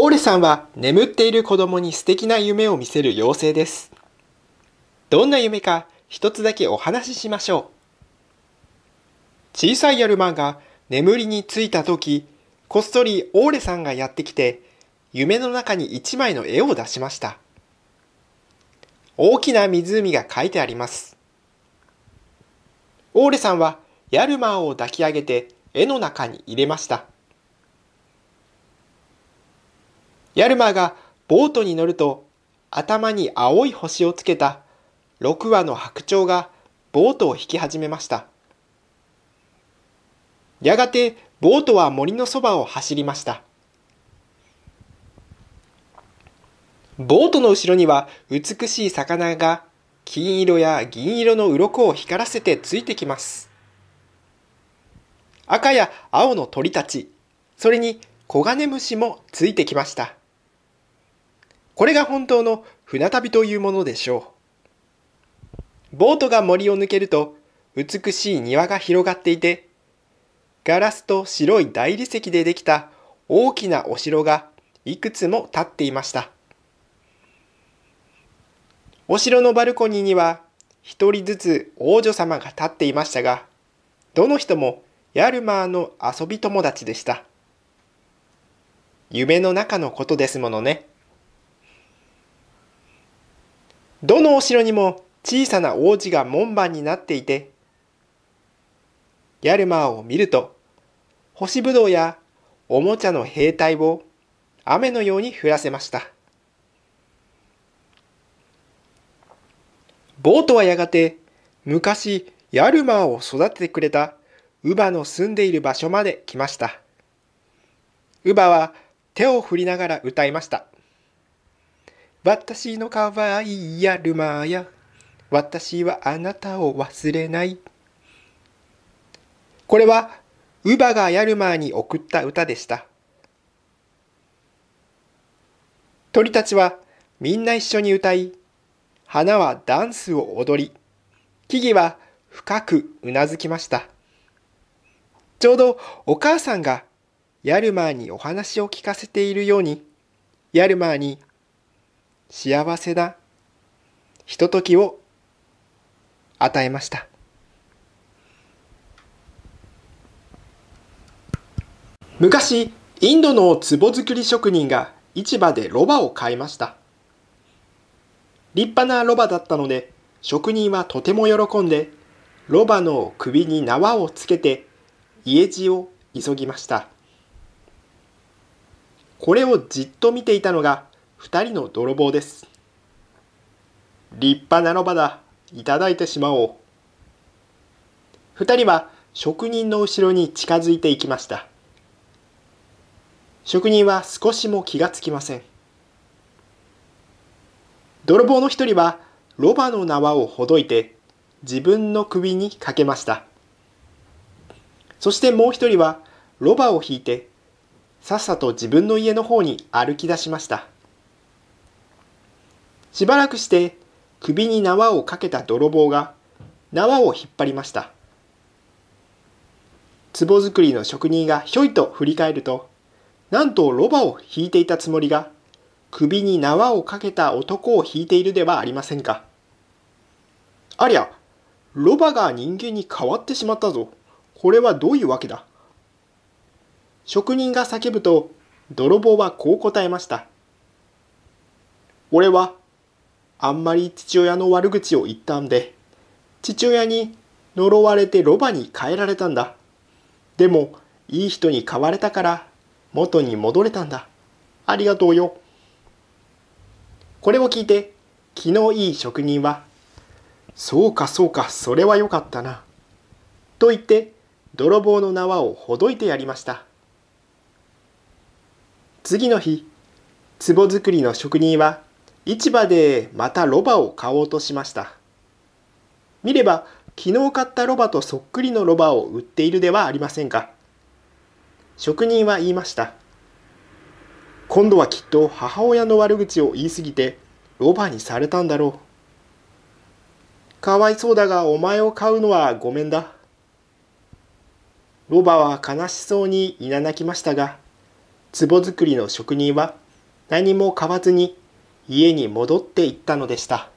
オーレさんは眠っている子供に素敵な夢を見せる妖精です。どんな夢か一つだけお話ししましょう。小さいヤルマンが眠りについた時、こっそりオーレさんがやってきて、夢の中に一枚の絵を出しました。大きな湖が書いてあります。オーレさんはヤルマンを抱き上げて絵の中に入れました。ヤルマがボートに乗ると頭に青い星をつけた6羽の白鳥がボートを引き始めましたやがてボートは森のそばを走りましたボートの後ろには美しい魚が金色や銀色の鱗を光らせてついてきます赤や青の鳥たちそれにコガネムシもついてきましたこれが本当の船旅というものでしょう。ボートが森を抜けると美しい庭が広がっていて、ガラスと白い大理石でできた大きなお城がいくつも建っていました。お城のバルコニーには一人ずつ王女様が立っていましたが、どの人もヤルマーの遊び友達でした。夢の中のことですものね。どのお城にも小さな王子が門番になっていて、ヤルマーを見ると、干しぶどうやおもちゃの兵隊を雨のように降らせました。ボートはやがて昔ヤルマーを育ててくれたウバの住んでいる場所まで来ました。ウバは手を振りながら歌いました。私の可愛いやるまや私はあなたを忘れないこれは乳母がヤルマーに送った歌でした鳥たちはみんな一緒に歌い花はダンスを踊り木々は深くうなずきましたちょうどお母さんがヤルマーにお話を聞かせているようにヤルマーに幸せなひとときを与えました昔インドの壺作り職人が市場でロバを買いました立派なロバだったので職人はとても喜んでロバの首に縄をつけて家路を急ぎましたこれをじっと見ていたのが2人の泥棒です立派なロバだいただいてしまおう2人は職人の後ろに近づいていきました職人は少しも気がつきません泥棒の一人はロバの縄をほどいて自分の首にかけましたそしてもう一人はロバを引いてさっさと自分の家の方に歩き出しましたしばらくして首に縄をかけた泥棒が縄を引っ張りました。壺作りの職人がひょいと振り返ると、なんとロバを引いていたつもりが、首に縄をかけた男を引いているではありませんか。ありゃ、ロバが人間に変わってしまったぞ。これはどういうわけだ。職人が叫ぶと、泥棒はこう答えました。俺はあんまり父親の悪口を言ったんで、父親に呪われてロバに変えられたんだ。でも、いい人に買われたから、元に戻れたんだ。ありがとうよ。これを聞いて、気のいい職人は、そうかそうか、それはよかったな。と言って、泥棒の縄をほどいてやりました。次の日、壺作りの職人は、市場でまたロバを買おうとしました。見れば、昨日買ったロバとそっくりのロバを売っているではありませんか。職人は言いました。今度はきっと母親の悪口を言いすぎて、ロバにされたんだろう。かわいそうだがお前を買うのはごめんだ。ロバは悲しそうにいななきましたが、壺作りの職人は何も買わずに家に戻っていったのでした。